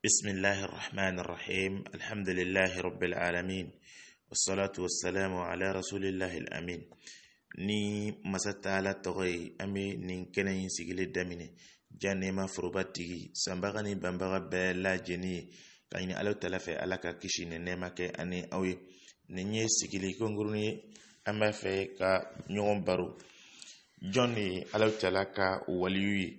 بسم الله الرحمن الرحيم الحمد لله رب العالمين والصلاة والسلام على رسول الله الأمين ni masata ala tɔgɔ ye an bɛ nin kɛnɛ in sigili daminɛ ja nɛma foroba tigi sanbaga ni banbaga bɛɛ lajɛlen ye ka ɲini ala ta fɛ ala ka kisi ni nɛma kɛ ani aw ye nin ye sigili konkurun ye an b'a fɛ ka ɲɔgɔn baro jɔn de ye ala ta ka waliyu ye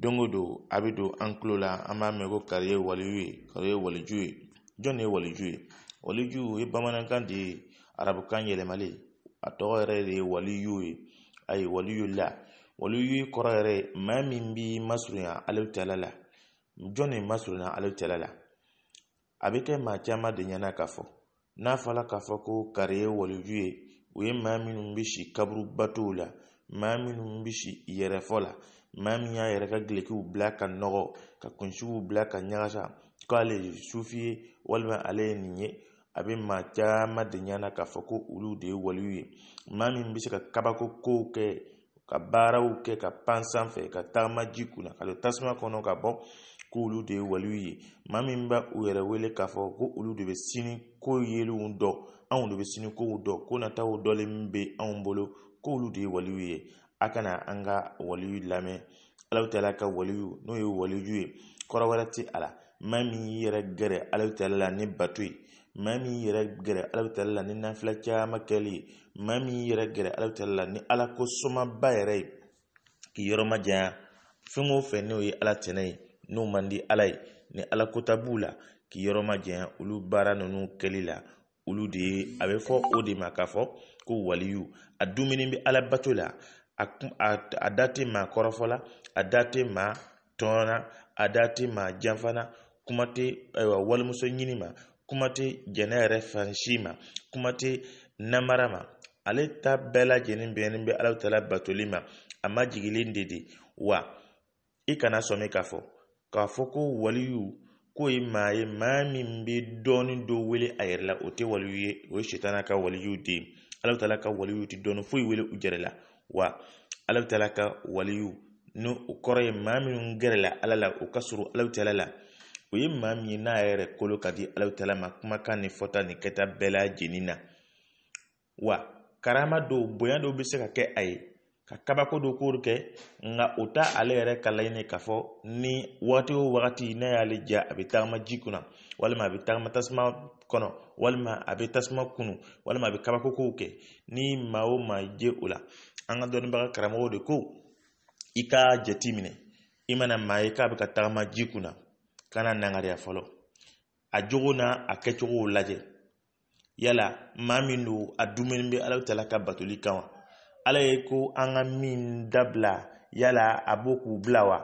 don o don a bɛ don an tulo la an b'a mɛn ko kari ye waliyu ye kari ye waliju ye jɔn de ye waliju ye waliju ye bamanankan de ye arabukan yɛlɛmalen a tɔgɔ yɛrɛ de ye waliyu ye ayi waliyu la waliyu kɔrɔ yɛrɛ maa min b'i masurunya ale cɛla la jɔn de masurunya ale cɛla la a bɛ kɛ maa caman de ɲɛna k'a fɔ n'a fɔra k'a fɔ ko kari ye waliju ye o ye maa minnu bɛ si kaburubatow la maa minnu bɛ si yɛrɛfɔ la maa min y'a yɛrɛ ka gelekiw bila ka nɔgɔ ka kunsiw bila ka ɲagasa k'ale ye sufi ye walima ale ye nin ye a bɛ maa caman de ɲɛna k'a fɔ ko olu de ye waliw ye maa min bɛ se ka kabako kow kɛ ka baaraw kɛ ka pan sanfɛ ka tagama ji kunna ka don tasuma kɔnɔ ka bɔ k'olu de ye waliw ye maa min b'a u yɛrɛ wele k'a fɔ ko olu de bɛ sini ko yelenw dɔn anw de bɛ sini kow dɔn ko nataw dɔlen bɛ anw bolo k'olu de ye waliw ye a kana an ka waliw lamɛn alaw taala ka waliw n'o ye waliw ye kɔrɔ wɛrɛ tɛ a la maa min y'i yɛrɛ gɛrɛ alaw taala la ni bato ye maa min y'i yɛrɛ gɛrɛ alaw taala la ni nafila caman kɛli ye maa min y'i yɛrɛ gɛrɛ alaw taala la ni ala ko somaba yɛrɛ ye k'i yɔrɔ majanya fɛn o fɛn n'o ye ala tɛnɛ ye n'o man di ala ye ni ala kota b'u la k'i yɔrɔ majanya olu baara ninnu kɛli la olu de ye a bɛ fɔ o de ma k'a fɔ ko waliyu a dumuni bɛ alabato la a da tɛ maa kɔrɔfɔla a da tɛ maa tɔnɔna a da tɛ maa janfana kuma tɛ ayiwa walimuso ɲini ma kuma tɛ jɛnɛ yɛrɛ fansi ma kuma tɛ namara ma ale ta bɛɛ lajɛlen bɛnnen bɛ ala ta la batoli ma a ma jigilen de de wa i kana sɔmi k'a fɔ k'a fɔ ko waliyu ko ye maa ye maa min bɛ dɔɔnin dɔ wele a yɛrɛ la o tɛ waliyu ye o ye sitana ka waliyu de ye ala bɛ taa ka waliyu tɛ dɔɔnin foyi wele u yɛrɛ la wa ala bɛ taa ka waliyu ni o kɔrɔ ye maa minnu gɛrɛla ala la o ka surun ala tala la o ye maa min ye n'a yɛrɛ kolo ka di ala tala ma kumakan ni fɔta ni kɛta bɛɛ lajɛlen na wa karama dɔw bonya dɔw bɛ se ka kɛ a ye ka kabako do kuru kɛ nka o ta ale yɛrɛ ka laɲini k'a fɔ ni wagati o wagati n'a y'ale ja a bɛ tagama ji kunna walima a bɛ tagama tasuma kɔnɔ walima a bɛ tasuma kunu walima a bɛ kabako kow kɛ ni maa o maa je o la an ka dɔnnibaga karamɔgɔw de ko i ka jate minɛ i mana maa ye k'a bɛ ka tagama ji kunna kana nangariya fɔlɔ a jogo n'a a kɛcogow lajɛ yala maa min don a dumuni bɛ ala ta la ka batoli kan wa ala ye ko an ka min dabila yala a b'o k'u bila wa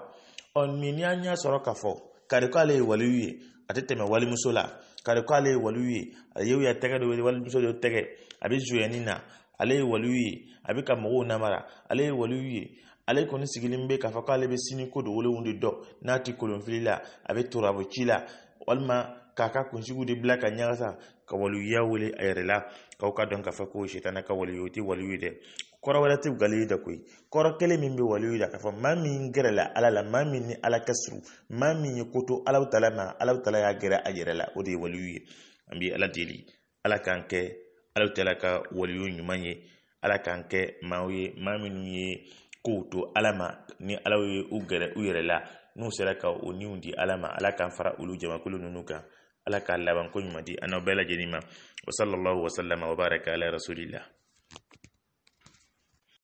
ɔ nin ni an y'a sɔrɔ k'a fɔ kari ko ale ye waliyu ye a tɛ tɛmɛ walimuso la kari ko ale ye waliyu ye a ye ya tɛgɛ dɔ wele walimuso dɔ tɛgɛ a bɛ zonyani na ale ye waliyu ye a bɛ ka mɔgɔw namara ale ye waliyu ye ale kɔni sigilen bɛ k'a fɔ k'ale bɛ sini ko dogolenw de dɔn n'a tɛ kolonfili la a bɛ torabɔ ci la walima k'a ka kunsigiw de bila ka ɲagasa ka waliya wele a yɛrɛ la k'aw ka dɔn k'a fɔ ko sitanɛ ka waliyu o tɛ waliyu dɛ kɔrɔ wɛrɛ tɛ waliyu da koyi kɔrɔ kelen min bɛ waliyu da k'a fɔ maa min gɛrɛla ala la maa min ni ala ka surun maa min ye ko to alaw ta la ma alaw ta la y'a gɛrɛ a yɛrɛ la o de ye waliyu ye an bɛ ala deli ala k'an kɛ alaw ta la ka waliyu ɲuman ye ala k'an kɛ maaw ye maa minnu ye kow to ala ma ni ala ye u gɛrɛ u yɛrɛ la n'u sera ka o niw di ala ma ala k'an fara olu jamakulu ninnu kan ala k'a laban ko ɲuman di an n'aw bɛɛ lajɛlen ma wa sallallahu wa sallama wa baraka ala rasulillah